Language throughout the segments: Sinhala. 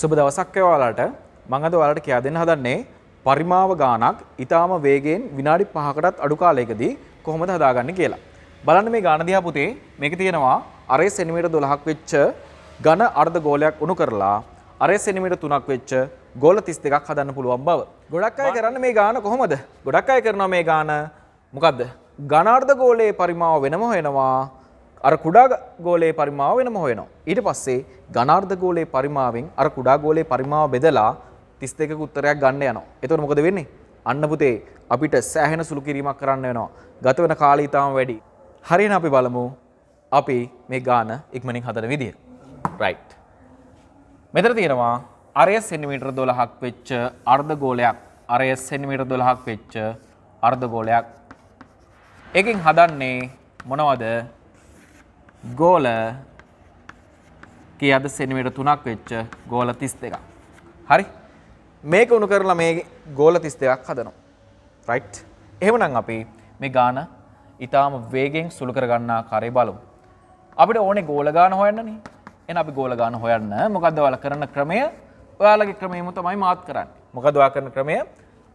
සුබ දවසක් ඔයාලට මම අද ඔයාලට කියා දෙන්න හදන්නේ පරිමාව ගානක් ඊටාම වේගයෙන් විනාඩි 5කටත් අඩු කාලයකදී කොහොමද හදාගන්නේ කියලා. බලන්න මේ ගාන දිහා පුතේ මේක තියෙනවා අරේ සෙන්ටිමීටර් 12ක් වෙච්ච ඝන අර්ධ ගෝලයක් උණු කරලා අරේ සෙන්ටිමීටර් 3ක් වෙච්ච ගෝල 32ක් හදන්න පුළුවන් බව. ගොඩක් අය කරන්නේ මේ ගාන කොහොමද? ගොඩක් අය කරනවා මේ ගාන මොකද්ද? ඝනාර්ධ ගෝලයේ පරිමාව වෙනම හොයනවා අර කුඩා ගෝලයේ පරිමාව වෙනම හොයනවා. ඊට පස්සේ ඝනාර්ධ ගෝලයේ පරිමාවෙන් අර කුඩා ගෝලයේ පරිමාව බෙදලා 32ක උත්තරයක් ගන්න යනවා. එතකොට මොකද වෙන්නේ? අන්න පුතේ අපිට සෑහෙන සුළු කිරීමක් කරන්න වෙනවා. ගත වෙන කාලය ඊටාම වැඩි. හරියන අපි බලමු අපි මේ ගාන ඉක්මනින් හදන විදිය. රයිට්. මෙතන තියෙනවා අරය සෙන්ටිමීටර් 12ක් වෙච්ච අර්ධ ගෝලයක්. අරය සෙන්ටිමීටර් 12ක් වෙච්ච අර්ධ ගෝලයක්. එකෙන් හදන්නේ මොනවද ගෝල කිය අද සෙනමට තුනක් වෙච්ච ගෝල තිස් දෙක. හරි මේක උුණු කරලා මේ ගෝල තිස් දෙයක් හදනවා. රයිට් එහෙමනම් අපි මේ ගාන ඉතාම වේගෙන් සුළු කරගන්නා කරේ බලමු. අපිට ඕනෙ ගෝල ගාන හොයන්නන එන අපි ගෝල ගාන හොයන්න මොකද වල කරන ක්‍රමය ඔයාලගේ ක්‍රමේම තමයි මාත් කරන්න මොකදවා කරන ක්‍රමය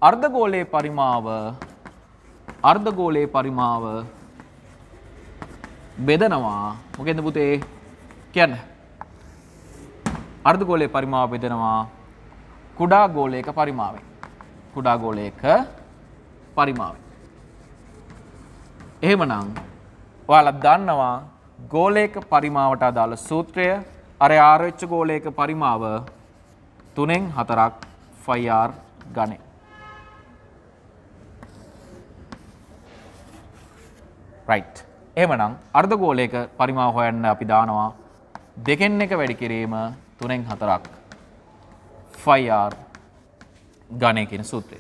අර්ධගෝලයේ පරිමාව අර්ධගෝලයේ පරිමාව බෙදනවා මොකෙන්ද පුතේ කියන්න. අර්ධ ගෝලයේ පරිමාව බෙදනවා කුඩා ගෝලයක පරිමාවෙන්. කුඩා ගෝලයක පරිමාවෙන්. එහෙමනම් ඔයාලා දන්නවා ගෝලයක පරිමාවට අදාළ සූත්‍රය අර ආරච්ච ගෝලයක පරිමාව තුනෙන් හතරක් ෆයිර් ගණය. right. එහමනම් අර්ධගෝලයක පරිමා හොයන්න අපි දානවා දෙකෙන් එක වැඩි කිරීම තුනෙන් හතරක් ෆයිර් ගණය කියන සූත්‍රය.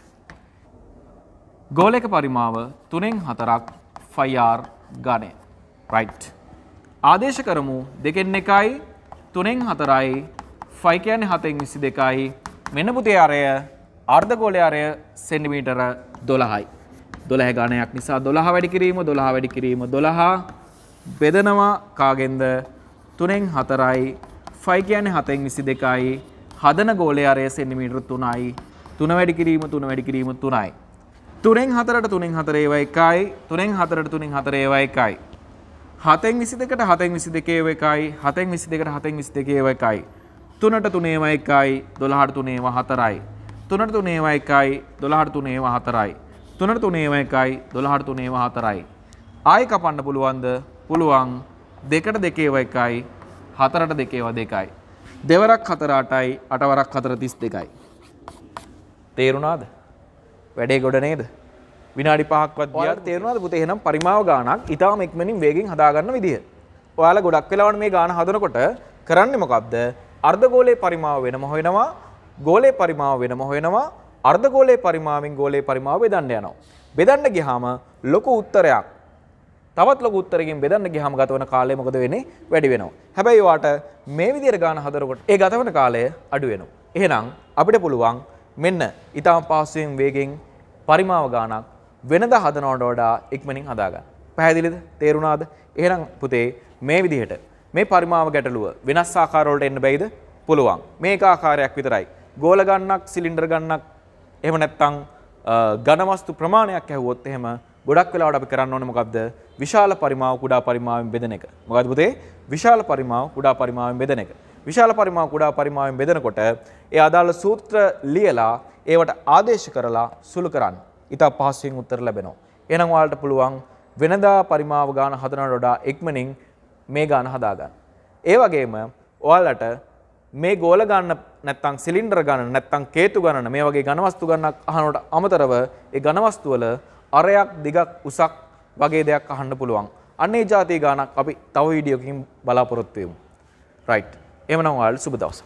ගෝලක පරිමාව තුනෙන් හතරක් ෆයිර් ගණය රයිට්. ආදේශ කරමු දෙකෙන් එකයි තුනෙන් හතරයි ෆයිකයන හතෙන් විසි දෙකයි මෙනපුතේ අරය අර්ධගෝලය අරය සෙන්ඩිමීටර දොළහයි. දොළහ ගණයක් නිසා දොළහ වැඩිකිරීම දොළහ වැඩිකිරීම දොළහා බෙදනවා කාගෙන්ද තුනෙන් හතරයි ෆයිකයන හතෙන් විසි දෙකයි හදන ගෝලය අරය සෙන්නිමිටරු තුනයි තුන වැඩිකිරීම තුන වැඩිකිරීම තුනයි. තුරෙන් හතරට තුනින් හතරේවයි එකයි තුරෙන් හතරට තුනින් හතරේවයි එකයි. හතෙන් විසි දෙකට හතෙන් විසි දෙකේව එකයි හතෙන් විසි දෙකට හතෙන් විසි දෙකේව එකයි. තුනට තුනේව එකයි දොළහට තුනේව හතරයි. තුනට තුනේව එකයි දොළහට තුනේව හතරයි. තුනට තුනේව එකයි දොළහට තුනේව හතරයි. ආය කපන්න පුළුවන්ද පුළුවන් දෙකට දෙකේව එකයි හතරට දෙකේව දෙකයි. දෙවරක් හතරාටයි අටවරක් හතර තිස් දෙකයි. තේරුණාද වැඩේ ගොඩ නේද. විනාඩි පහක්වත් තේරුණද පුත එහෙනම් පරිමාව ගානක් ඉතාම එක්මනින් වේගෙන් හදාගන්න විදිහ. ඔයාලා ගොඩක් වෙලාවට මේ ගාන හදනකොට කරන්නේ මොකක්ද? අර්ධගෝලයේ පරිමාව වෙනම හොයනවා, ගෝලයේ පරිමාව වෙනම හොයනවා, අර්ධගෝලේ පරිමාවෙන් ගෝලේ පරිමාව බෙදන්න යනවා. බෙදන්න ගියාම ලොකු උත්තරයක් තවත් ලොකු උත්තරකින් බෙදන්න ගියාම ගත වෙන කාලය මොකද වෙන්නේ? වැඩි වෙනවා. හැබැයි වාට මේ විදිහට ගාන හදනකොට ඒ ගත වෙන කාලය අඩු වෙනවා. එහෙනම් අපිට පුළුවන් මෙන්න ඊටම පහසුවෙන් වේගෙන් පරිමාව ගානක් වෙනද හදනවට වඩා ඉක්මනින් හදාගන්න. පැහැදිලිද? තේරුණාද? එහෙනම් පුතේ මේ විදිහට මේ පරිමාව ගැටලුව වෙනස් ආකාරවලට එන්න බැයිද? පුළුවන්. මේක ආකාරයක් විතරයි. ගෝල ගන්නක්, සිලින්ඩර් ගන්නක්, එහෙම නැත්නම් ඝනවස්තු ප්‍රමාණයක් ඇහුවොත් එහෙම ගොඩක් වෙලාවට අපි කරන්න ඕනේ මොකක්ද? විශාල පරිමාව කුඩා පරිමාවෙන් බෙදන එක. මොකද පුතේ? විශාල පරිමාව කුඩා පරිමාවෙන් බෙදන එක. විශාල පරිමාව කුඩා පරිමාවෙන් බෙදනකොට ඒ අදාළ සූත්‍ර ලියලා ඒවට ආදේශ කරලා සුළු කරන්න. ඉතා පහසුවෙන් උත්තර ලැබෙනවා. එහෙනම් ඔයාලට පුළුවන් වෙනදා පරිමාව ගාන හදනට වඩා ඉක්මනින් මේ ගාන හදාගන්න. ඒ වගේම ඔයාලට මේ ගෝල ගන්න නැත්තං සිලින්ඩර් ගන්න නැත්තං කේතු ගණන මේ වගේ ඝනවස්තු ගණනක් අහනකොට අමතරව ඒ ඝනවස්තු වල අරයක් දිගක් උසක් වගේ දෙයක් අහන්න පුළුවන්. අන්නේ જાති ගානක් අපි තව වීඩියෝකින් බලාපොරොත්තු වෙමු. රයිට්. එහෙනම් ඔයාලට සුබ දවසක්.